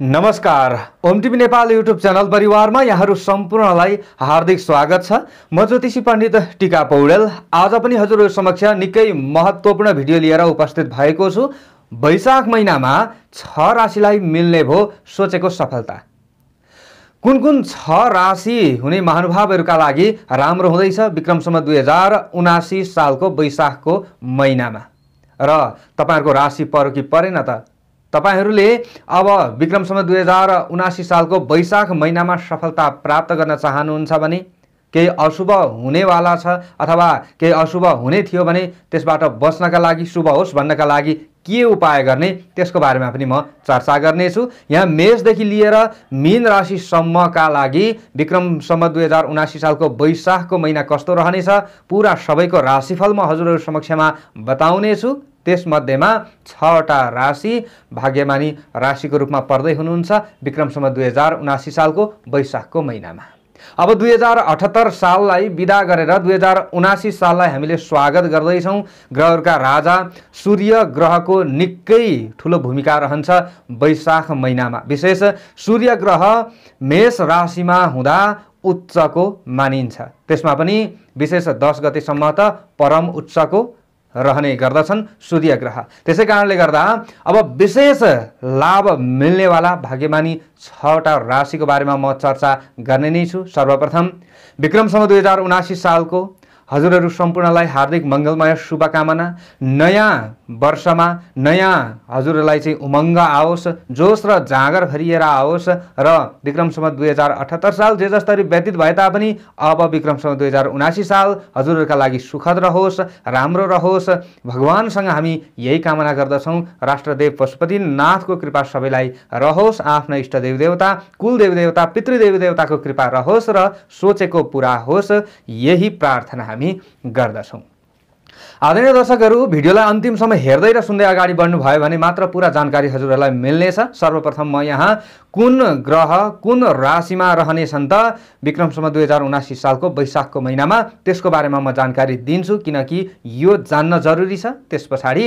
नमस्कार ओमटिभी Nepal YouTube channel परिवारमा यहाँहरू सम्पूर्णलाई हार्दिक स्वागत छ म ज्योतिषी पण्डित टिका पौडेल आज पनि हजुरहरू समक्ष निकै महत्त्वपूर्ण भिडियो लिएर उपस्थित भएको छु वैशाख महिनामा छ राशिलाई मिल्ने भो सोचेको सफलता कुन कुन छ राशि हुने महानुभावहरूका लागि राम्रो हुँदैछ विक्रमसम्म दुई हजार उनासी सालको वैशाखको महिनामा र तपाईँहरूको राशि पर कि परेन त तपाईँहरूले अब विक्रमसम्म दुई हजार उनासी सालको वैशाख महिनामा सफलता प्राप्त गर्न चाहनुहुन्छ भने केही अशुभ हुनेवाला छ अथवा केही अशुभ हुने थियो भने त्यसबाट बस्नका लागि शुभ होस् भन्नका लागि के उपाय गर्ने त्यसको बारेमा पनि म चर्चा गर्नेछु यहाँ मेषदेखि लिएर मीन राशिसम्मका लागि विक्रमसम्म दुई हजार उनासी सालको वैशाखको महिना कस्तो रहनेछ पुरा सबैको राशिफल म हजुरहरू समक्षमा बताउनेछु त्यसमध्येमा छवटा राशि भाग्यमानी राशिको रूपमा पर्दै हुनुहुन्छ विक्रमसम्म दुई हजार उनासी सालको वैशाखको महिनामा अब दुई हजार अठहत्तर साललाई विदा गरेर दुई हजार उनासी साललाई हामीले स्वागत गर्दैछौँ ग्रहहरूका राजा सूर्य ग्रहको निकै ठुलो भूमिका रहन्छ वैशाख महिनामा विशेष सूर्य ग्रह मेष राशिमा हुँदा उच्चको मानिन्छ त्यसमा पनि विशेष दस गतिसम्म त परम उच्चको रहने गर्दछन् सूर्य ग्रह त्यसै कारणले गर्दा अब विशेष लाभ मिल्नेवाला भाग्यमानी छवटा राशिको बारेमा म चर्चा गर्ने नै छु सर्वप्रथम विक्रमसम्म दुई हजार उनासी सालको हजुरहरू सम्पूर्णलाई हार्दिक मङ्गलमय शुभकामना नयाँ वर्षमा नयाँ हजुरहरूलाई चाहिँ उमङ्ग आओस् जोस र जाँगर भरिएर आओस् र विक्रमसम्म दुई हजार अठहत्तर साल जे जस्तरी व्यतीत भए तापनि अब विक्रमसम्म दुई हजार उनासी साल हजुरहरूका लागि सुखद रहोस् राम्रो रहोस् भगवान्सँग हामी यही कामना गर्दछौँ राष्ट्रदेव पशुपतिनाथको कृपा सबैलाई रहोस् आफ्ना इष्टदेव देवता कुल देवता पितृदेवी देवताको कृपा रहोस् र सोचेको पुरा होस् यही प्रार्थना हामी गर्दछौँ आदरणीय दर्शकहरू भिडियोलाई अन्तिमसम्म हेर्दै र सुन्दै अगाडि बढ्नुभयो भने मात्र पुरा जानकारी हजुरहरूलाई मिल्नेछ सर्वप्रथम म यहाँ कुन ग्रह कुन राशिमा रहनेछन् त विक्रमसम्म दुई हजार उनासी सालको वैशाखको महिनामा त्यसको बारेमा म जानकारी दिन्छु किनकि यो जान्न जरुरी छ त्यस पछाडि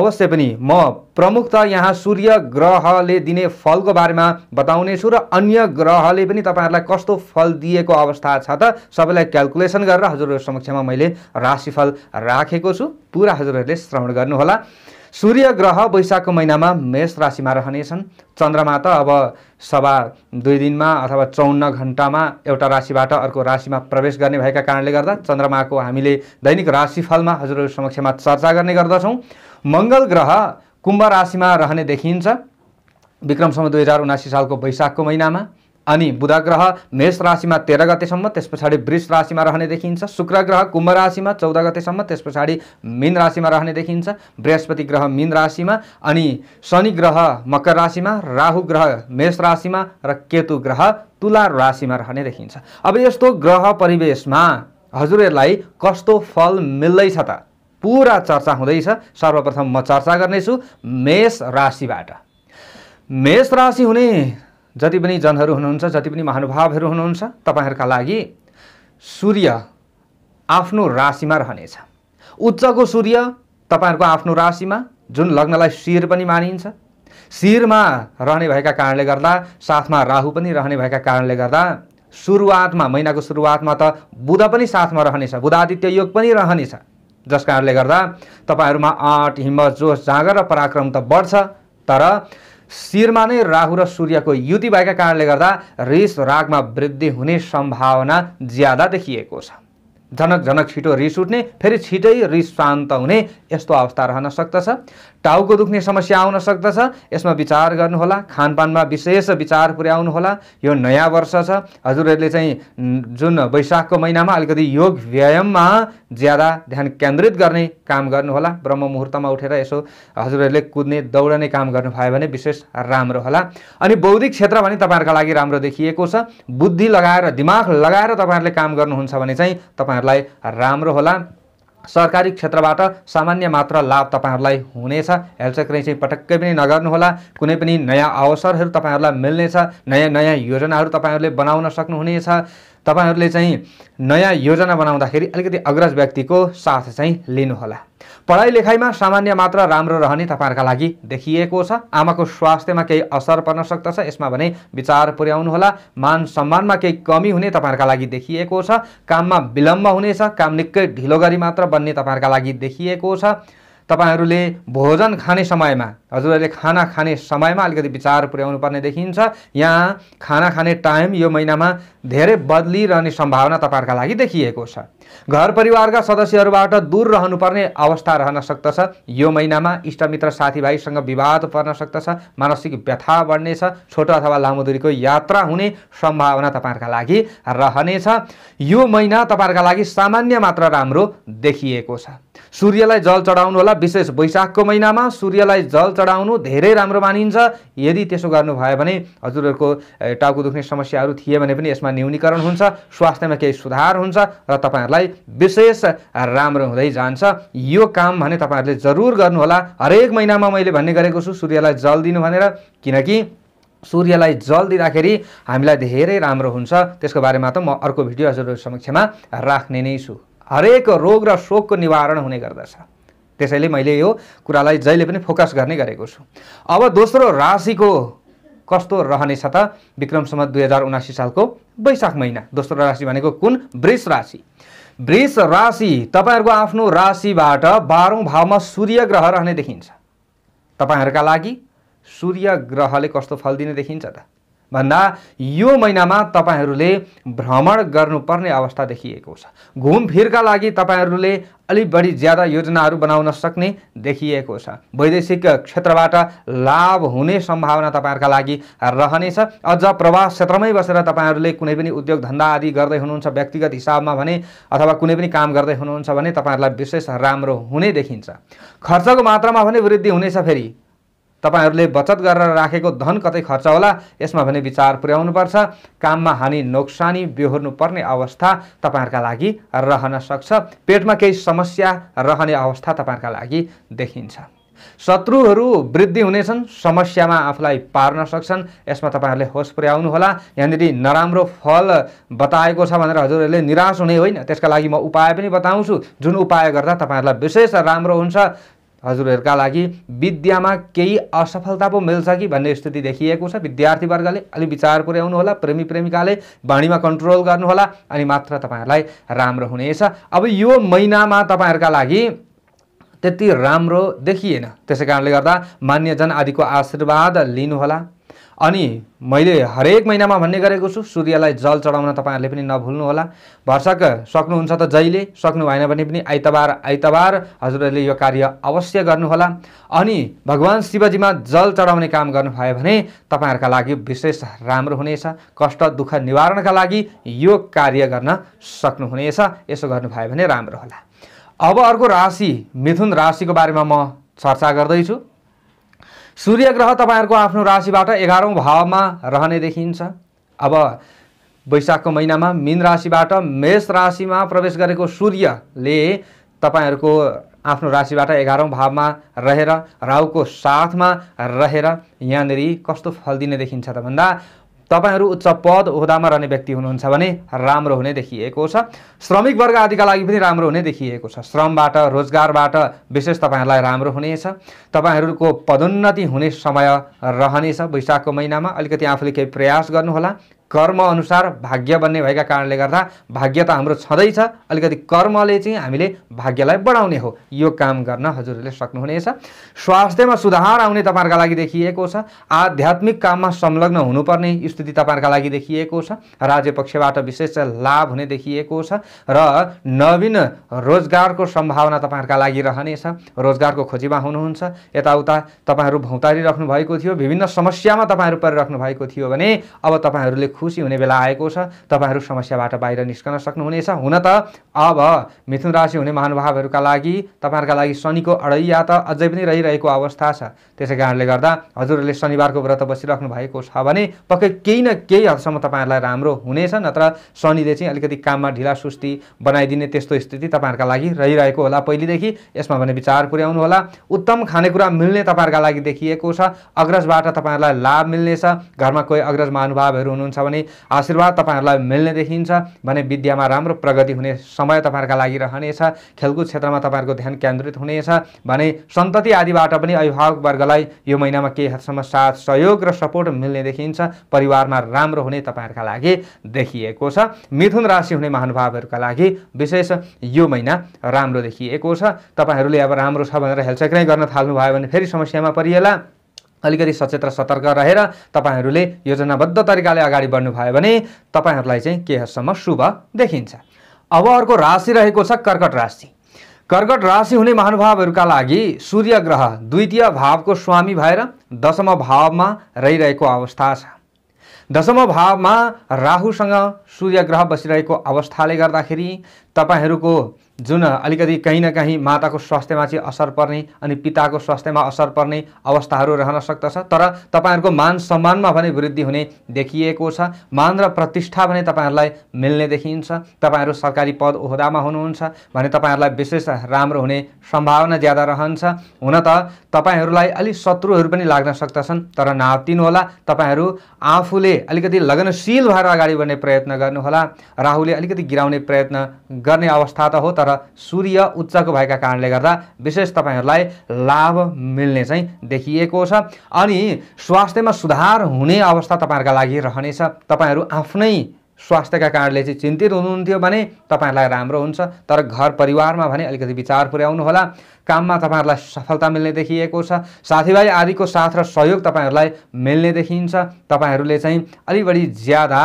अवश्य पनि म प्रमुख त यहाँ सूर्य ग्रहले दिने फलको बारेमा बताउनेछु र अन्य ग्रहले पनि तपाईँहरूलाई कस्तो फल दिएको अवस्था छ त सबैलाई क्यालकुलेसन गरेर हजुरहरू समक्षमा मैले राशिफल राखेको छु पुरा हजुरहरूले श्रवण गर्नुहोला सूर्य ग्रह वैशाखको महिनामा मेष राशिमा रहनेछन् चन्द्रमा त अब सभा दुई दिनमा अथवा चौन्न घन्टामा एउटा राशिबाट अर्को राशिमा प्रवेश गर्ने भएका कारणले गर्दा चन्द्रमाको हामीले दैनिक राशिफलमा हजुरहरू समक्षमा चर्चा गर्ने गर्दछौँ मङ्गल ग्रह कुम्भ राशिमा रहने देखिन्छ विक्रमसम्म दुई हजार उनासी सालको वैशाखको महिनामा अनि बुध ग्रह मेष राशिमा तेह्र गतेसम्म त्यस पछाडि वृष राशिमा रहने देखिन्छ शुक्र ग्रह कुम्भ राशिमा चौध गतेसम्म त्यस पछाडि मीन राशिमा रहने देखिन्छ बृहस्पति ग्रह मीन राशिमा अनि शनि ग्रह मकर राशिमा राहु ग्रह मेष राशिमा र केतु ग्रह तुला राशिमा रहने देखिन्छ अब यस्तो ग्रह परिवेशमा हजुरहरूलाई कस्तो फल मिल्दैछ त पुरा चर्चा हुँदैछ सर्वप्रथम म चर्चा गर्नेछु मेष राशिबाट मेष राशि हुने जति पनि जनहरू हुनुहुन्छ जति पनि महानुभावहरू हुनुहुन्छ तपाईँहरूका लागि सूर्य आफ्नो राशिमा रहनेछ उच्चको सूर्य तपाईँहरूको आफ्नो राशिमा जुन लग्नलाई शिर पनि मानिन्छ शिरमा रहने भएका कारणले गर्दा साथमा राहु पनि रहने भएका कारणले गर्दा सुरुवातमा महिनाको सुरुवातमा त बुध पनि साथमा रहनेछ बुधादित्य योग पनि रहनेछ जस कारणले गर्दा तपाईँहरूमा आँट हिम्मत जोस जाँगर र पराक्रम त बढ्छ तर शिरमा नै राहु र सूर्यको युति भएका कारणले गर्दा रिस रागमा वृद्धि हुने सम्भावना ज्यादा देखिएको छ झनक झनक छिटो रिस उठ्ने फेरि छिटै रिस शान्त हुने यस्तो अवस्था रहन सक्दछ टाउको दुख्ने समस्या आउन सक्दछ यसमा विचार गर्नुहोला खानपानमा विशेष विचार पुर्याउनुहोला यो नयाँ वर्ष छ हजुरहरूले चाहिँ जुन वैशाखको महिनामा अलिकति योग व्यायाममा ज्यादा ध्यान केन्द्रित गर्ने काम गर्नुहोला ब्रह्म मुहुर्तमा उठेर यसो हजुरहरूले कुद्ने दौडने काम गर्नुभयो भने विशेष राम्रो होला अनि बौद्धिक क्षेत्र भने तपाईँहरूका लागि राम्रो देखिएको छ बुद्धि लगाएर दिमाग लगाएर तपाईँहरूले काम गर्नुहुन्छ भने चाहिँ तपाईँहरूलाई राम्रो होला सरकारी क्षेत्रबाट सामान्य मात्र लाभ तपाईँहरूलाई हुनेछ हेलचक्रै चाहिँ पटक्कै पनि नगर्नुहोला कुनै पनि नयाँ अवसरहरू तपाईँहरूलाई मिल्नेछ नयाँ नयाँ योजनाहरू तपाईँहरूले बनाउन सक्नुहुनेछ तपाईँहरूले चाहिँ नयाँ योजना बनाउँदाखेरि अलिकति अग्रज व्यक्तिको साथ चाहिँ लिनुहोला पढाइ लेखाइमा सामान्य मात्र राम्रो रहने तपाईँहरूका लागि देखिएको छ आमाको स्वास्थ्यमा केही असर पर्न सक्दछ यसमा भने विचार पुर्याउनुहोला मान सम्मानमा केही कमी हुने तपाईँहरूका लागि देखिएको छ काममा विलम्ब हुनेछ काम निकै ढिलो गरी मात्र बन्ने तपाईँहरूका लागि देखिएको छ तपाईँहरूले भोजन खाने समयमा हजुरहरूले खाना खाने समयमा अलिकति विचार पुर्याउनु पर्ने देखिन्छ यहाँ खाना खाने टाइम यो महिनामा धेरै बदलिरहने सम्भावना तपाईँहरूका लागि देखिएको छ घर परिवारका सदस्यहरूबाट दूर रहनुपर्ने अवस्था रहन सक्दछ यो महिनामा इष्टमित्र साथीभाइसँग विवाद पर्न सक्दछ मानसिक व्यथा बढ्नेछ छोटो अथवा लामो दूरीको यात्रा हुने सम्भावना तपाईँहरूका लागि रहनेछ यो महिना तपाईँहरूका लागि सामान्य मात्र राम्रो देखिएको छ सूर्यलाई जल चढाउनु होला विशेष वैशाखको महिनामा सूर्यलाई जल चढाउनु धेरै राम्रो मानिन्छ यदि त्यसो गर्नुभयो भने हजुरहरूको टाउको दुख्ने समस्याहरू थिए भने पनि यसमा न्यूनीकरण हुन्छ स्वास्थ्यमा केही सुधार हुन्छ र तपाईँहरूलाई विशेष राम्रो हुँदै जान्छ यो काम भने तपाईँहरूले जरुर गर्नुहोला हरेक महिनामा मैले भन्ने गरेको छु सूर्यलाई जल दिनु भनेर किनकि सूर्यलाई जल दिँदाखेरि हामीलाई धेरै राम्रो हुन्छ त्यसको बारेमा त म अर्को भिडियो हजुरहरू समक्षमा राख्ने नै छु हरेक रोग र शोकको निवारण हुने गर्दछ त्यसैले मैले यो कुरालाई जहिले पनि फोकस गर्ने गरेको छु अब दोस्रो राशिको कस्तो रहनेछ त विक्रमसम्म दुई हजार उनासी सालको वैशाख महिना दोस्रो राशि भनेको कुन वृष राशि वृष राशि तपाईँहरूको आफ्नो राशिबाट बाह्रौँ भावमा सूर्य ग्रह रहने देखिन्छ तपाईँहरूका लागि सूर्य ग्रहले कस्तो फल दिने देखिन्छ त भन्दा यो महिनामा तपाईँहरूले भ्रमण गर्नुपर्ने अवस्था देखिएको छ घुमफिरका लागि तपाईँहरूले अलिक बढी ज्यादा योजनाहरू बनाउन सक्ने देखिएको छ वैदेशिक क्षेत्रबाट लाभ हुने सम्भावना तपाईँहरूका लागि रहनेछ अझ प्रवास क्षेत्रमै बसेर तपाईँहरूले कुनै पनि उद्योग धन्दा आदि गर्दै हुनुहुन्छ व्यक्तिगत हिसाबमा भने अथवा कुनै पनि काम गर्दै हुनुहुन्छ भने तपाईँहरूलाई विशेष राम्रो हुने देखिन्छ खर्चको मात्रामा भने वृद्धि हुनेछ फेरि तपाईँहरूले बचत गरेर राखेको धन कतै खर्च होला यसमा भने विचार पुर्याउनुपर्छ काममा हानि नोक्सानी बेहोर्नुपर्ने अवस्था तपाईँहरूका लागि रहन सक्छ पेटमा केही समस्या रहने अवस्था तपाईँहरूका लागि देखिन्छ शत्रुहरू वृद्धि हुनेछन् समस्यामा आफूलाई पार्न सक्छन् यसमा तपाईँहरूले होस पुर्याउनु होला यहाँनिर नराम्रो फल बताएको छ भनेर हजुरहरूले निराश हुने होइन त्यसका लागि म उपाय पनि बताउँछु जुन उपाय गर्दा तपाईँहरूलाई विशेष राम्रो हुन्छ हजुरहरूका लागि विद्यामा केही असफलता पो मिल्छ कि भन्ने स्थिति देखिएको छ विद्यार्थीवर्गले अलिक विचार होला प्रेमी प्रेमिकाले बाणीमा कन्ट्रोल गर्नुहोला अनि मात्र तपाईँहरूलाई राम्रो हुनेछ अब यो महिनामा तपाईँहरूका लागि त्यति राम्रो देखिएन त्यसै कारणले गर्दा मान्यजन आदिको आशीर्वाद लिनुहोला अनि मैले हरेक महिनामा भन्ने गरेको छु सूर्यलाई जल चढाउन तपाईँहरूले पनि नभुल्नुहोला भर्सक सक्नुहुन्छ त जहिले सक्नु भएन भने पनि आइतबार आइतबार हजुरहरूले यो कार्य अवश्य गर्नुहोला अनि भगवान् शिवजीमा जल चढाउने काम गर्नुभयो भने तपाईँहरूका लागि विशेष राम्रो हुनेछ कष्ट दुःख निवारणका लागि यो कार्य गर्न सक्नुहुनेछ यसो गर्नुभयो भने राम्रो होला अब अर्को राशि मिथुन राशिको बारेमा म चर्चा गर्दैछु सूर्य ग्रह तपाईँहरूको आफ्नो राशिबाट एघारौँ भावमा रहने देखिन्छ अब वैशाखको महिनामा मिन राशिबाट मेष राशिमा प्रवेश गरेको सूर्यले तपाईँहरूको आफ्नो राशिबाट एघारौँ भावमा रहेर राहुको साथमा रहेर यहाँनिर कस्तो फल दिने देखिन्छ त भन्दा तपाईँहरू उच्च पद ओहदामा रहने व्यक्ति हुनुहुन्छ भने राम्रो हुने देखिएको छ श्रमिक वर्ग आदिका लागि पनि राम्रो हुने देखिएको छ श्रमबाट रोजगारबाट विशेष तपाईँहरूलाई राम्रो हुनेछ तपाईँहरूको पदोन्नति हुने समय रहनेछ वैशाखको महिनामा अलिकति आफूले केही प्रयास गर्नुहोला कर्म अनुसार भाग्य बन्ने भएका कारणले गर्दा भाग्य त हाम्रो छँदैछ अलिकति कर्मले चाहिँ हामीले भाग्यलाई बढाउने हो यो काम गर्न हजुरहरूले सक्नुहुनेछ स्वास्थ्यमा सुधार आउने तपाईँहरूका लागि देखिएको छ आध्यात्मिक काममा संलग्न हुनुपर्ने स्थिति तपाईँहरूका लागि देखिएको छ राज्य पक्षबाट विशेष लाभ हुने देखिएको छ र नवीन रोजगारको सम्भावना तपाईँहरूका लागि रहनेछ रोजगारको खोजीमा हुनुहुन्छ यताउता तपाईँहरू भौतारिराख्नु भएको थियो विभिन्न समस्यामा तपाईँहरू परिराख्नु भएको थियो भने अब तपाईँहरूले खुसी हुने बेला आएको छ तपाईँहरू समस्याबाट बाहिर निस्कन सक्नुहुनेछ हुन त अब मिथुन राशि हुने महानुभावहरूका लागि तपाईँहरूका लागि शनिको अडैया त अझै पनि रहिरहेको अवस्था छ त्यसै कारणले गर्दा हजुरहरूले शनिबारको व्रत बसिराख्नु भएको छ भने पक्कै केही न केही हदसम्म तपाईँहरूलाई राम्रो हुनेछ नत्र शनिले चाहिँ अलिकति काममा ढिला सुस्ती बनाइदिने त्यस्तो स्थिति तपाईँहरूका लागि रहिरहेको होला पहिलेदेखि यसमा भने विचार होला उत्तम खानेकुरा मिल्ने तपाईँहरूका लागि देखिएको छ अग्रजबाट तपाईँहरूलाई लाभ मिल्नेछ घरमा कोही अग्रज महानुभावहरू हुनुहुन्छ भने पनि आशीर्वाद तपाईँहरूलाई मिल्ने देखिन्छ भने विद्यामा राम्रो प्रगति हुने समय तपाईँहरूका लागि रहनेछ खेलकुद क्षेत्रमा तपाईँहरूको ध्यान केन्द्रित हुनेछ भने सन्तति आदिबाट पनि अभिभावक वर्गलाई यो महिनामा केही हदसम्म साथ सहयोग र सपोर्ट मिल्ने देखिन्छ परिवारमा राम्रो हुने तपाईँहरूका लागि देखिएको छ मिथुन राशि हुने महानुभावहरूका लागि विशेष यो महिना राम्रो देखिएको छ तपाईँहरूले अब राम्रो छ भनेर नै गर्न थाल्नुभयो भने फेरि समस्यामा परिएला अलिकति सचेत र सतर्क रहेर तपाईँहरूले योजनाबद्ध तरिकाले अगाडि बढ्नुभयो भने तपाईँहरूलाई चाहिँ के हदसम्म शुभ देखिन्छ अब अर्को राशि रहेको छ कर्कट राशि कर्कट राशि हुने महानुभावहरूका लागि सूर्य ग्रह द्वितीय भावको स्वामी भएर दशम भावमा रहिरहेको अवस्था छ दशम भावमा राहुसँग सूर्य ग्रह बसिरहेको अवस्थाले गर्दाखेरि तपाईँहरूको जुन अलिकति कहीँ न कहीँ माताको स्वास्थ्यमा चाहिँ असर पर्ने अनि पिताको स्वास्थ्यमा असर पर्ने अवस्थाहरू रहन सक्दछ तर तपाईँहरूको मान सम्मानमा भने वृद्धि हुने देखिएको छ मान र प्रतिष्ठा भने तपाईँहरूलाई मिल्ने देखिन्छ तपाईँहरू सरकारी पद ओहदामा हुनुहुन्छ भने तपाईँहरूलाई विशेष राम्रो हुने सम्भावना ज्यादा रहन्छ हुन त तपाईँहरूलाई अलिक शत्रुहरू पनि लाग्न सक्दछन् तर नातिनुहोला तपाईँहरू आफूले अलिकति लगनशील भएर अगाडि बढ्ने प्रयत्न गर्नुहोला राहुले अलिकति गिराउने प्रयत्न गर्ने अवस्था त हो तर सूर्य उच्चको भएका कारणले गर्दा विशेष तपाईँहरूलाई लाभ मिल्ने चाहिँ देखिएको छ अनि स्वास्थ्यमा सुधार हुने अवस्था तपाईँहरूका लागि रहनेछ तपाईँहरू आफ्नै स्वास्थ्यका कारणले चाहिँ चिन्तित हुनुहुन्थ्यो भने तपाईँहरूलाई राम्रो हुन्छ तर घर परिवारमा भने अलिकति विचार होला काममा तपाईँहरूलाई सफलता मिल्ने देखिएको छ साथीभाइ आदिको साथ र सहयोग तपाईँहरूलाई मिल्ने देखिन्छ तपाईँहरूले चाहिँ अलि बढी ज्यादा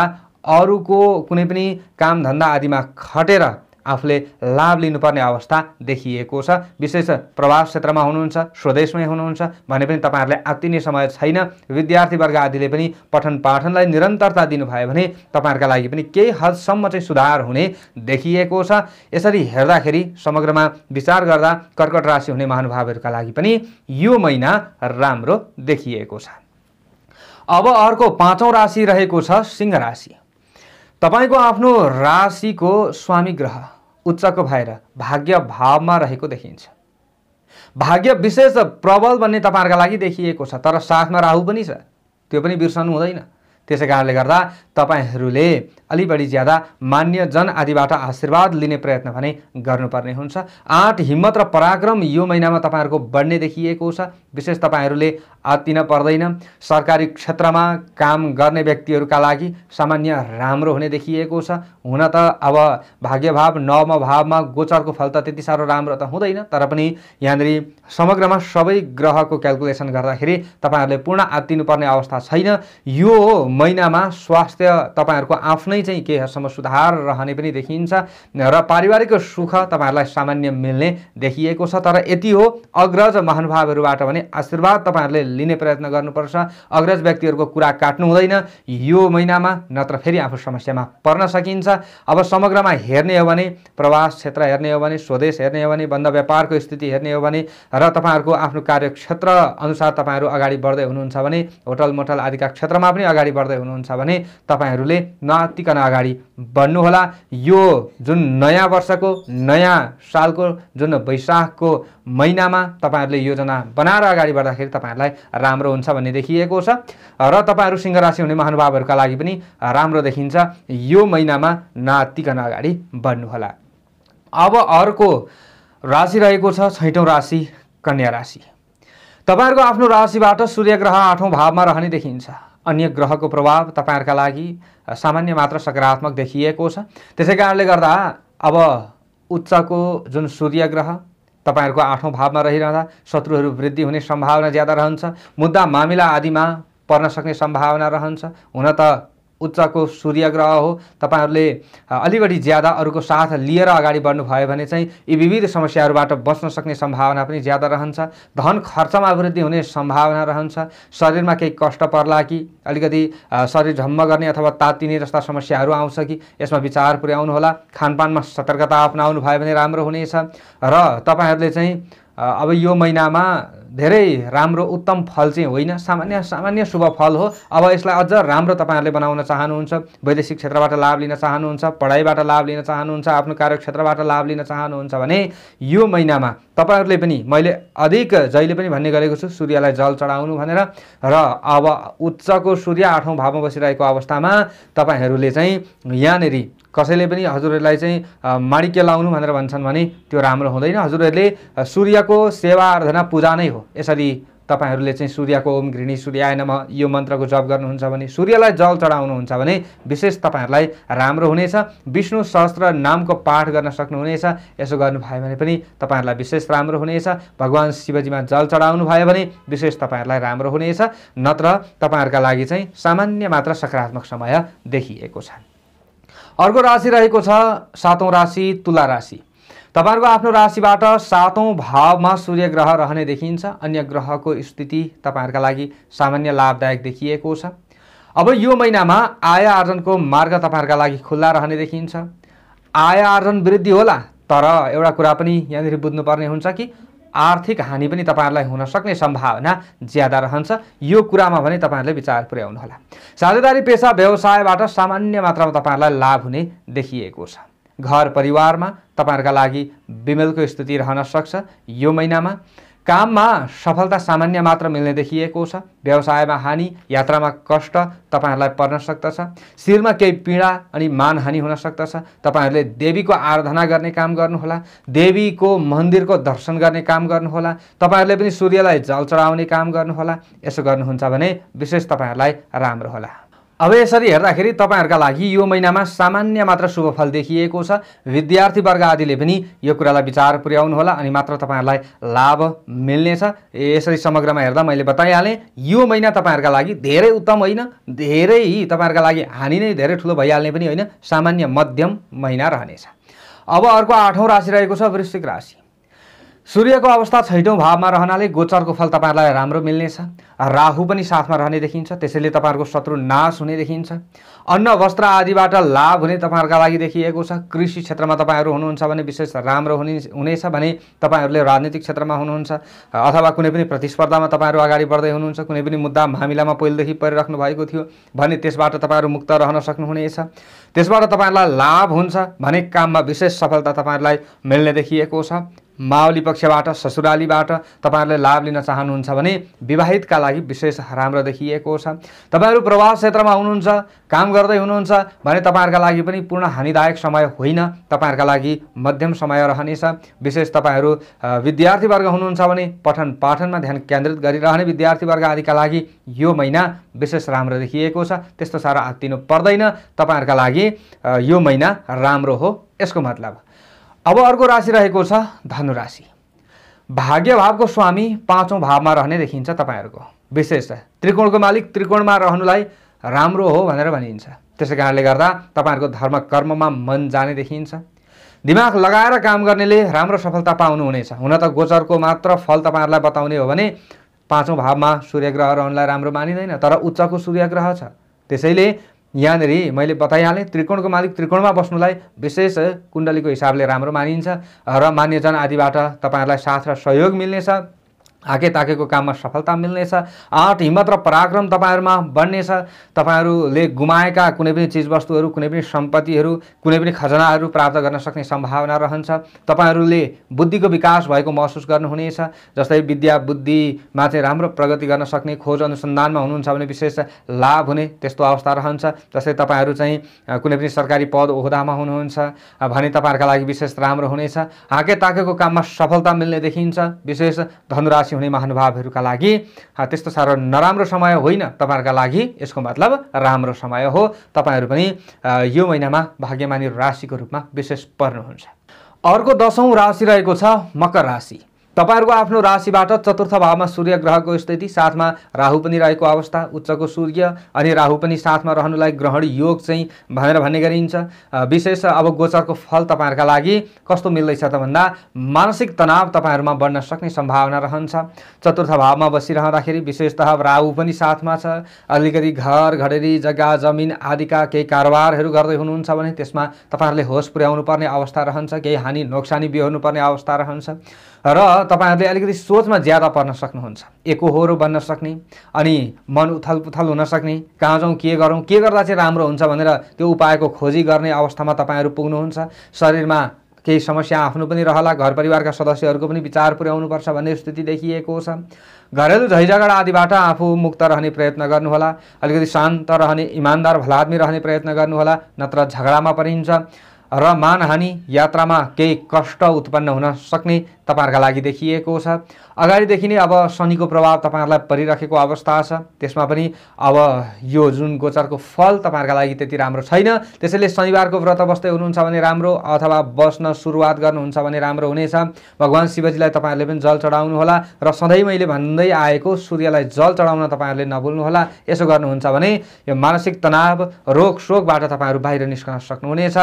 अरूको कुनै पनि कामधन्दा आदिमा खटेर आफूले लाभ लिनुपर्ने अवस्था देखिएको छ विशेष प्रभाव क्षेत्रमा हुनुहुन्छ स्वदेशमै हुनुहुन्छ भने पनि तपाईँहरूले आत्तिने समय छैन विद्यार्थीवर्ग आदिले पनि पठन पाठनलाई निरन्तरता दिनुभयो भने तपाईँहरूका लागि पनि केही हदसम्म चाहिँ सुधार हुने देखिएको छ यसरी हेर्दाखेरि समग्रमा विचार गर्दा कर्कट राशि हुने महानुभावहरूका लागि पनि यो महिना राम्रो देखिएको छ अब अर्को पाँचौँ राशि रहेको छ सिंह राशि तपाईँको आफ्नो राशिको स्वामी ग्रह उच्चको भएर भाग्य भावमा रहेको देखिन्छ भाग्य विशेष प्रबल भन्ने तपाईँहरूका लागि देखिएको छ तर साथमा राहु पनि छ त्यो पनि बिर्सनु हुँदैन त्यसै कारणले गर्दा तपाईँहरूले अलि बढी ज्यादा मान्य जन आदिबाट आशीर्वाद लिने प्रयत्न भने गर्नुपर्ने हुन्छ आँट हिम्मत र पराक्रम यो महिनामा तपाईँहरूको बढ्ने देखिएको छ विशेष तपाईँहरूले आत्तिन पर्दैन सरकारी क्षेत्रमा काम गर्ने व्यक्तिहरूका लागि सामान्य राम्रो हुने देखिएको छ हुन त अब भाग्यभाव नवम भावमा गोचरको फल त त्यति साह्रो राम्रो त हुँदैन तर पनि यहाँनिर समग्रमा सबै ग्रहको क्यालकुलेसन गर्दाखेरि तपाईँहरूले पूर्ण आत्तिनुपर्ने अवस्था छैन यो महिनामा स्वास्थ्य तपाईँहरूको आफ्नै चाहिँ केहीसम्म सुधार रहने पनि देखिन्छ र पारिवारिक सुख तपाईँहरूलाई सामान्य मिल्ने देखिएको छ तर यति हो अग्रज महानुभावहरूबाट भने आशीर्वाद तपाईँहरूले लिने प्रयत्न गर्नुपर्छ अग्रज व्यक्तिहरूको कुरा काट्नु हुँदैन यो महिनामा नत्र फेरि आफू समस्यामा पर्न सकिन्छ अब समग्रमा हेर्ने हो भने प्रवास क्षेत्र हेर्ने हो भने स्वदेश हेर्ने हो भने बन्द व्यापारको स्थिति हेर्ने हो भने र तपाईँहरूको आफ्नो कार्यक्षेत्र अनुसार तपाईँहरू अगाडि बढ्दै हुनुहुन्छ भने होटल मोटल आदिका क्षेत्रमा पनि अगाडि बढ्दै गर्दै हुनुहुन्छ भने तपाईँहरूले नआत्तिकन अगाडि बढ्नुहोला यो जुन नयाँ वर्षको नयाँ सालको जुन वैशाखको महिनामा तपाईँहरूले योजना बनाएर अगाडि बढ्दाखेरि तपाईँहरूलाई राम्रो हुन्छ भन्ने देखिएको छ र तपाईँहरू सिंह राशि हुने महानुभावहरूका लागि पनि राम्रो देखिन्छ यो महिनामा नआत्तिकन अगाडि बढ्नुहोला अब अर्को राशि रहेको छ छैटौँ राशि कन्या राशि तपाईँहरूको आफ्नो राशिबाट सूर्य ग्रह आठौँ भावमा रहने देखिन्छ अन्य ग्रहको प्रभाव तपाईँहरूका लागि सामान्य मात्र सकारात्मक देखिएको छ त्यसै कारणले गर्दा अब उच्चको जुन सूर्य ग्रह तपाईँहरूको आठौँ भावमा रहिरहँदा शत्रुहरू वृद्धि हुने सम्भावना ज्यादा रहन्छ मुद्दा मामिला आदिमा पर्न सक्ने सम्भावना रहन्छ हुन त उच्चको सूर्य ग्रह हो तपाईँहरूले अलिकति ज्यादा अरूको साथ लिएर अगाडि बढ्नुभयो भने चाहिँ यी विविध समस्याहरूबाट बस्न सक्ने सम्भावना पनि ज्यादा रहन्छ धन खर्चमा वृद्धि हुने सम्भावना रहन्छ शरीरमा केही कष्ट पर्ला कि अलिकति शरीर झम्म गर्ने अथवा तातिने जस्ता समस्याहरू आउँछ कि यसमा विचार होला खानपानमा सतर्कता अप्नाउनु भयो भने राम्रो हुनेछ र तपाईँहरूले चाहिँ अब यो महिनामा धेरै राम्रो उत्तम फल चाहिँ होइन सामान्य सामान्य शुभ फल हो अब यसलाई अझ राम्रो तपाईँहरूले बनाउन चाहनुहुन्छ वैदेशिक क्षेत्रबाट लाभ लिन चाहनुहुन्छ पढाइबाट लाभ लिन चाहनुहुन्छ आफ्नो कार्यक्षेत्रबाट लाभ लिन चाहनुहुन्छ भने यो महिनामा तपाईँहरूले पनि मैले अधिक जहिले पनि भन्ने गरेको छु सूर्यलाई जल चढाउनु भनेर र अब उच्चको सूर्य आठौँ भावमा बसिरहेको अवस्थामा तपाईँहरूले चाहिँ यहाँनिर कसैले पनि हजुरहरूलाई चाहिँ माणिक्य लाउनु भनेर भन्छन् भने त्यो राम्रो हुँदैन हजुरहरूले सूर्यको सेवा आराधना पूजा नै हो यसरी तपाईँहरूले चाहिँ सूर्यको ओम घृणी सूर्याय नम यो मन्त्रको जप गर्नुहुन्छ भने सूर्यलाई जल चढाउनुहुन्छ भने विशेष तपाईँहरूलाई राम्रो हुनेछ विष्णु सहस्त्र नामको पाठ गर्न सक्नुहुनेछ यसो गर्नुभयो भने पनि तपाईँहरूलाई विशेष राम्रो हुनेछ भगवान् शिवजीमा जल चढाउनु भयो भने विशेष तपाईँहरूलाई राम्रो हुनेछ नत्र तपाईँहरूका लागि चाहिँ सामान्य मात्र सकारात्मक समय देखिएको छ अर्को राशि रहेको छ सातौँ राशि तुला राशि तपाईँहरूको आफ्नो राशिबाट सातौँ भावमा सूर्य ग्रह रहने देखिन्छ अन्य ग्रहको स्थिति तपाईँहरूका लागि सामान्य लाभदायक देखिएको छ अब यो महिनामा आय आर्जनको मार्ग तपाईँहरूका लागि खुल्ला रहने देखिन्छ आय आर्जन वृद्धि होला तर एउटा कुरा पनि यहाँनिर बुझ्नुपर्ने हुन्छ कि आर्थिक हानि पनि तपाईँहरूलाई हुन सक्ने सम्भावना ज्यादा रहन्छ यो कुरामा भने तपाईँहरूले विचार पुर्याउनुहोला साझेदारी पेसा व्यवसायबाट सामान्य मात्रामा तपाईँहरूलाई लाभ हुने देखिएको छ घर परिवारमा तपाईँहरूका लागि बिमेलको स्थिति रहन सक्छ यो महिनामा काममा सफलता सामान्य मात्र मिल्ने देखिएको छ व्यवसायमा हानि यात्रामा कष्ट तपाईँहरूलाई पर्न सक्दछ शिरमा केही पीडा अनि मानहानि हुन सक्दछ तपाईँहरूले देवीको आराधना गर्ने काम गर्नुहोला देवीको मन्दिरको दर्शन गर्ने काम गर्नुहोला तपाईँहरूले पनि सूर्यलाई जल चढाउने काम गर्नुहोला यसो गर्नुहुन्छ भने विशेष तपाईँहरूलाई राम्रो होला अब यसरी हेर्दाखेरि तपाईँहरूका लागि यो महिनामा सामान्य मात्र शुभफल देखिएको छ विद्यार्थीवर्ग आदिले पनि यो कुरालाई विचार होला अनि मात्र तपाईँहरूलाई लाभ मिल्नेछ यसरी समग्रमा हेर्दा मैले बताइहालेँ यो महिना तपाईँहरूका लागि धेरै उत्तम होइन धेरै तपाईँहरूका लागि हानि नै धेरै ठुलो भइहाल्ने पनि होइन सामान्य मध्यम महिना रहनेछ अब अर्को आठौँ राशि रहेको छ वृश्चिक राशि सूर्यको अवस्था छैटौँ भावमा रहनाले गोचरको फल तपाईँहरूलाई राम्रो मिल्नेछ राहु पनि साथमा रहने देखिन्छ त्यसैले तपाईँहरूको शत्रु नाश हुने देखिन्छ अन्न वस्त्र आदिबाट लाभ हुने तपाईँहरूका लागि देखिएको छ कृषि क्षेत्रमा तपाईँहरू हुनुहुन्छ भने विशेष राम्रो हुने हुनेछ भने तपाईँहरूले राजनीतिक क्षेत्रमा हुनुहुन्छ अथवा कुनै पनि प्रतिस्पर्धामा तपाईँहरू अगाडि बढ्दै हुनुहुन्छ कुनै पनि मुद्दा मामिलामा पहिलेदेखि परिराख्नु भएको थियो भने त्यसबाट तपाईँहरू मुक्त रहन सक्नुहुनेछ त्यसबाट तपाईँहरूलाई लाभ हुन्छ भने काममा विशेष सफलता तपाईँहरूलाई मिल्ने देखिएको छ माओली पक्षबाट ससुरालीबाट तपाईँहरूले लाभ लिन चाहनुहुन्छ भने विवाहितका लागि विशेष राम्रो देखिएको छ तपाईँहरू प्रभाव क्षेत्रमा हुनुहुन्छ काम गर्दै हुनुहुन्छ भने तपाईँहरूका लागि पनि पूर्ण हानिदायक समय होइन तपाईँहरूका लागि मध्यम समय रहनेछ विशेष तपाईँहरू विद्यार्थीवर्ग हुनुहुन्छ भने पठन पाठनमा ध्यान केन्द्रित गरिरहने विद्यार्थीवर्ग आदिका लागि यो महिना विशेष राम्रो देखिएको छ त्यस्तो साह्रो आत्तिनु पर्दैन तपाईँहरूका लागि यो महिना राम्रो हो यसको मतलब अब अर्को राशि रहेको छ धनु राशि भाग्य भावको स्वामी पाँचौँ भावमा रहने देखिन्छ तपाईँहरूको विशेष त्रिकोणको मालिक त्रिकोणमा रहनुलाई राम्रो हो भनेर भनिन्छ त्यसै कारणले गर्दा तपाईँहरूको धर्म कर्ममा मन जाने देखिन्छ दिमाग लगाएर काम गर्नेले राम्रो सफलता पाउनुहुनेछ हुन त गोचरको मात्र फल तपाईँहरूलाई बताउने हो भने पाँचौँ भावमा सूर्यग्रह रहनुलाई राम्रो मानिँदैन तर उच्चको सूर्यग्रह छ त्यसैले यहाँनिर मैले बताइहालेँ त्रिकोणको मालिक त्रिकोणमा बस्नुलाई विशेष कुण्डलीको हिसाबले राम्रो मानिन्छ र मान्यजन आदिबाट तपाईँहरूलाई साथ र सहयोग मिल्नेछ आँखे ताकेको काममा सफलता मिल्नेछ आठ हिम्मत र पराक्रम तपाईँहरूमा बन्नेछ तपाईँहरूले गुमाएका कुनै पनि चिजवस्तुहरू कुनै पनि सम्पत्तिहरू कुनै पनि खजनाहरू प्राप्त गर्न सक्ने सम्भावना रहन्छ तपाईँहरूले बुद्धिको विकास भएको महसुस गर्नुहुनेछ जस्तै विद्या बुद्धिमा चाहिँ राम्रो प्रगति गर्न सक्ने खोज अनुसन्धानमा हुनुहुन्छ भने विशेष लाभ हुने त्यस्तो अवस्था रहन्छ जस्तै तपाईँहरू चाहिँ कुनै पनि सरकारी पद ओहदामा हुनुहुन्छ भने तपाईँहरूका लागि विशेष राम्रो हुनेछ आँखे ताकेको काममा सफलता मिल्ने देखिन्छ विशेष धनुराशि हुने महानुभावहरूका लागि त्यस्तो साह्रो नराम्रो समय होइन तपाईँहरूका लागि यसको मतलब राम्रो समय हो तपाईँहरू पनि यो महिनामा भाग्यमानी राशिको रूपमा विशेष पर्नुहुन्छ अर्को दसौँ राशि रहेको छ मकर राशि तपाईँहरूको आफ्नो राशिबाट चतुर्थ भावमा सूर्य ग्रहको स्थिति साथमा राहु पनि रहेको अवस्था उच्चको सूर्य अनि राहु पनि साथमा रहनुलाई ग्रहण योग चाहिँ भनेर भन्ने गरिन्छ विशेष अब गोचरको फल तपाईँहरूका लागि कस्तो मिल्दैछ त भन्दा मानसिक तनाव तपाईँहरूमा बढ्न सक्ने सम्भावना रहन्छ चतुर्थ भावमा बसिरहँदाखेरि विशेषतः राहु पनि साथमा छ अलिकति घर घडेरी जग्गा जमिन आदिका केही कारोबारहरू गर्दै हुनुहुन्छ भने त्यसमा तपाईँहरूले होस पुर्याउनु पर्ने अवस्था रहन्छ केही हानि नोक्सानी बिहोर्नुपर्ने अवस्था रहन्छ र तपाईँहरूले अलिकति सोचमा ज्यादा पर्न सक्नुहुन्छ एकोहोरो बन्न सक्ने अनि मन उथल पुथल हुन सक्ने कहाँ जाउँ के गरौँ के गर्दा चाहिँ राम्रो हुन्छ भनेर त्यो उपायको खोजी गर्ने अवस्थामा तपाईँहरू पुग्नुहुन्छ शरीरमा केही समस्या आफ्नो पनि रहला घर परिवारका सदस्यहरूको पनि विचार पुर्याउनुपर्छ भन्ने स्थिति देखिएको छ घरेलु झैझगडा आदिबाट आफू मुक्त रहने प्रयत्न गर्नुहोला अलिकति शान्त रहने इमान्दार भलादमी रहने प्रयत्न गर्नुहोला नत्र झगडामा परिन्छ र मानहानि यात्रामा केही कष्ट उत्पन्न हुन सक्ने तपाईँहरूका लागि देखिएको छ अगाडिदेखि नै अब शनिको प्रभाव तपाईँहरूलाई परिरहेको अवस्था छ त्यसमा पनि अब यो जुन गोचरको फल तपाईँहरूका लागि त्यति राम्रो छैन त्यसैले शनिबारको व्रत बस्दै हुनुहुन्छ भने राम्रो अथवा बस्न सुरुवात गर्नुहुन्छ भने राम्रो हुनेछ भगवान् शिवजीलाई तपाईँहरूले पनि जल चढाउनुहोला र सधैँ मैले भन्दै आएको सूर्यलाई जल चढाउन तपाईँहरूले नभुल्नुहोला यसो गर्नुहुन्छ भने यो मानसिक तनाव रोग शोकबाट तपाईँहरू बाहिर निस्कन सक्नुहुनेछ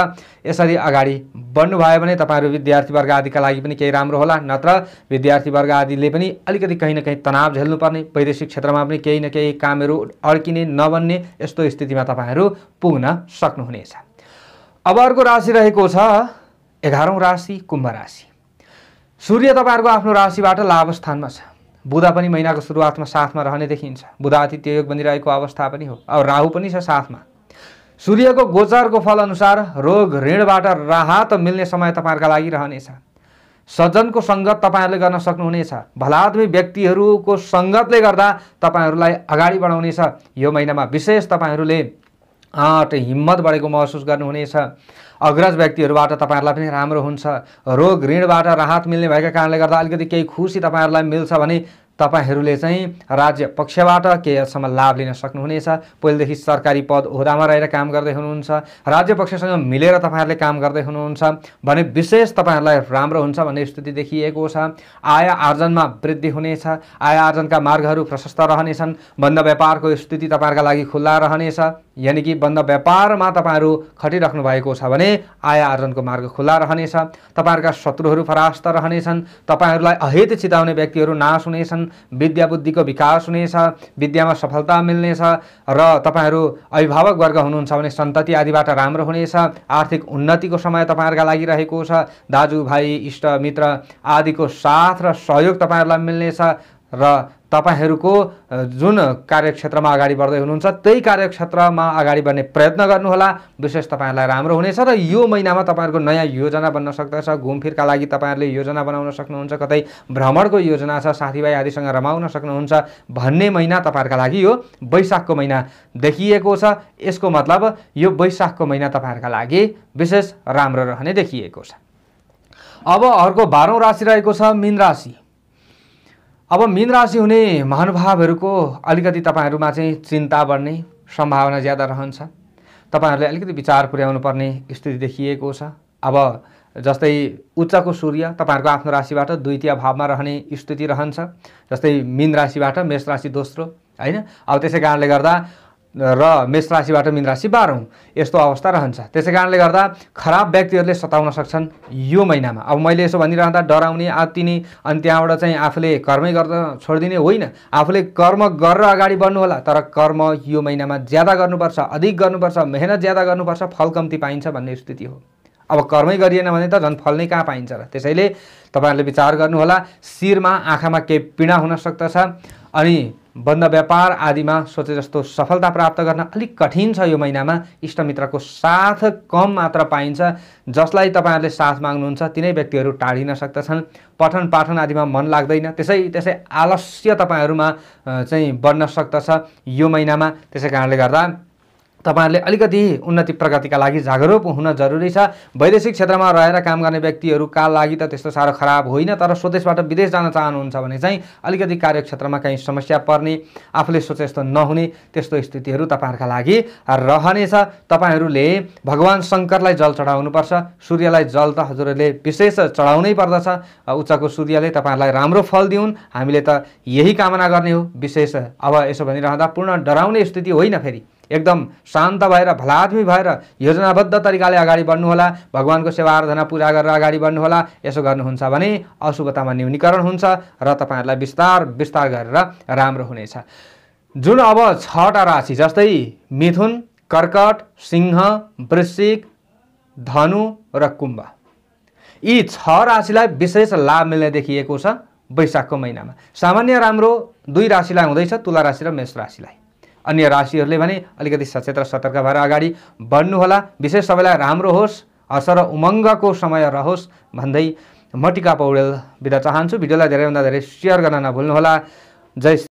यसरी अगाडि बढ्नुभयो भने तपाईँहरू विद्यार्थीवर्ग आदिका लागि पनि केही राम्रो होला होला नत्र विद्यार्थीवर्ग आदिले पनि अलिकति कहीँ न कहीँ तनाव झेल्नुपर्ने वैदेशिक क्षेत्रमा पनि केही न केही कामहरू अड्किने नबन्ने यस्तो स्थितिमा तपाईँहरू पुग्न सक्नुहुनेछ अब अर्को राशि रहेको छ एघारौँ राशि कुम्भ राशि सूर्य तपाईँहरूको आफ्नो राशिबाट लाभ स्थानमा छ बुधा पनि महिनाको सुरुवातमा साथमा रहने देखिन्छ बुधा आतिथ्य योग बनिरहेको अवस्था पनि हो अब राहु पनि छ साथमा सूर्यको गोचरको फलअनुसार रोग ऋणबाट राहत मिल्ने समय तपाईँहरूका लागि रहनेछ सज्जनको सङ्गत तपाईँहरूले गर्न सक्नुहुनेछ भलादमी व्यक्तिहरूको सङ्गतले गर्दा तपाईँहरूलाई अगाडि बढाउनेछ यो महिनामा विशेष तपाईँहरूले आँट हिम्मत बढेको महसुस गर्नुहुनेछ अग्रज व्यक्तिहरूबाट तपाईँहरूलाई पनि राम्रो हुन्छ रोग ऋणबाट राहत मिल्ने भएको कारणले गर्दा अलिकति केही खुसी तपाईँहरूलाई मिल्छ भने तपाईँहरूले चाहिँ राज्य पक्षबाट केयरसम्म लाभ लिन सक्नुहुनेछ पहिलेदेखि सरकारी पद ओहदामा रहेर काम गर्दै हुनुहुन्छ राज्य पक्षसँग मिलेर तपाईँहरूले काम गर्दै हुनुहुन्छ भने विशेष तपाईँहरूलाई राम्रो हुन्छ भन्ने स्थिति देखिएको छ आय आर्जनमा वृद्धि हुनेछ आय आर्जनका मार्गहरू प्रशस्त रहनेछन् बन्द व्यापारको स्थिति तपाईँहरूका लागि खुल्ला रहनेछ यानि कि बन्द व्यापारमा तपाईँहरू खटिराख्नु भएको छ भने आय आर्जनको मार्ग खुल्ला रहनेछ तपाईँहरूका शत्रुहरू परास्त रहनेछन् तपाईँहरूलाई अहित चिताउने व्यक्तिहरू नाश हुनेछन् विद्या विद्याबुद्धिको विकास हुनेछ विद्यामा सफलता मिल्नेछ र तपाईँहरू अभिभावक वर्ग हुनुहुन्छ भने सन्तति आदिबाट राम्रो हुनेछ आर्थिक उन्नतिको समय तपाईँहरूका लागि रहेको छ दाजुभाइ इष्ट मित्र आदिको साथ र सहयोग तपाईँहरूलाई मिल्नेछ र तपाईँहरूको जुन कार्यक्षेत्रमा अगाडि बढ्दै हुनुहुन्छ त्यही कार्यक्षेत्रमा अगाडि बढ्ने प्रयत्न गर्नुहोला विशेष तपाईँहरूलाई राम्रो हुनेछ र यो महिनामा तपाईँहरूको नयाँ योजना बन्न सक्दछ घुमफिरका लागि तपाईँहरूले योजना बनाउन सक्नुहुन्छ कतै भ्रमणको योजना छ साथीभाइ आदिसँग रमाउन सक्नुहुन्छ भन्ने महिना तपाईँहरूका लागि यो वैशाखको महिना देखिएको छ यसको मतलब यो वैशाखको महिना तपाईँहरूका लागि विशेष राम्रो रहने देखिएको छ अब अर्को बाह्रौँ राशि रहेको छ मीन राशि अब मीन राशि हुने महानुभावहरूको अलिकति तपाईँहरूमा चाहिँ चिन्ता बढ्ने सम्भावना ज्यादा रहन्छ तपाईँहरूले अलिकति विचार पुर्याउनु पर्ने स्थिति देखिएको छ अब जस्तै उच्चको सूर्य तपाईँहरूको आफ्नो राशिबाट द्वितीय भावमा रहने स्थिति रहन्छ जस्तै मीन राशिबाट मेष राशि दोस्रो होइन अब त्यसै कारणले गर्दा र मेष राशिबाट मिन राशि बाह्रौँ यस्तो अवस्था रहन्छ त्यसै कारणले गर्दा खराब व्यक्तिहरूले सताउन सक्छन् यो महिनामा अब मैले यसो भनिरहँदा डराउने आत्तिने अनि त्यहाँबाट चाहिँ आफूले कर्मै गर्न छोडिदिने होइन आफूले कर्म गरेर अगाडि बढ्नु होला तर कर्म यो महिनामा ज्यादा गर्नुपर्छ अधिक गर्नुपर्छ मेहनत ज्यादा गर्नुपर्छ फल कम्ती पाइन्छ भन्ने स्थिति हो अब कर्मै गरिएन भने त झन् फल नै कहाँ पाइन्छ र त्यसैले तपाईँहरूले विचार गर्नुहोला शिरमा आँखामा केही पीडा हुन सक्दछ अनि बन्द व्यापार आदिमा सोचे जस्तो सफलता प्राप्त गर्न अलिक कठिन छ यो महिनामा इष्टमित्रको साथ कम मात्र पाइन्छ जसलाई तपाईँहरूले साथ माग्नुहुन्छ तिनै व्यक्तिहरू टाढिन सक्दछन् पठन पाठन आदिमा मन लाग्दैन त्यसै त्यसै आलस्य तपाईँहरूमा चाहिँ बढ्न सक्दछ यो महिनामा त्यसै कारणले गर्दा तपाईँहरूले अलिकति उन्नति प्रगतिका लागि जागरुक हुन जरुरी छ वैदेशिक क्षेत्रमा रहेर काम गर्ने व्यक्तिहरूका लागि त त्यस्तो साह्रो खराब होइन तर स्वदेशबाट विदेश जान चाहनुहुन्छ भने चाहिँ अलिकति कार्यक्षेत्रमा केही समस्या पर्ने आफूले सोचे जस्तो नहुने त्यस्तो स्थितिहरू तपाईँहरूका लागि रहनेछ तपाईँहरूले भगवान् शङ्करलाई जल चढाउनुपर्छ सूर्यलाई जल त हजुरहरूले विशेष चढाउनै पर्दछ उच्चको सूर्यले तपाईँहरूलाई राम्रो फल दिउन् हामीले त यही कामना गर्ने हो विशेष अब यसो भनिरहँदा पूर्ण डराउने स्थिति होइन फेरि एकदम शान्त भएर भलादमी भएर योजनाबद्ध तरिकाले अगाडि बढ्नुहोला भगवान्को सेवा आराधना पूजा गरेर अगाडि बढ्नुहोला यसो गर्नुहुन्छ भने अशुभतामा न्यूनीकरण हुन्छ र तपाईँहरूलाई विस्तार विस्तार गरेर राम्रो हुनेछ जुन अब छवटा राशि जस्तै मिथुन कर्कट सिंह वृश्चिक धनु र कुम्भ यी छ राशिलाई विशेष लाभ मिल्ने देखिएको छ वैशाखको महिनामा सामान्य राम्रो दुई राशिलाई हुँदैछ तुला राशि र मेष राशिलाई अन्य राशिहरूले भने अलिकति सचेत र सतर्क भएर अगाडि बढ्नुहोला विशेष सबैलाई राम्रो होस् हर्ष र उमङ्गको समय रहोस् भन्दै मटिका पौडेल बिदा चाहन्छु भिडियोलाई धेरैभन्दा धेरै सेयर गर्न नभुल्नुहोला जय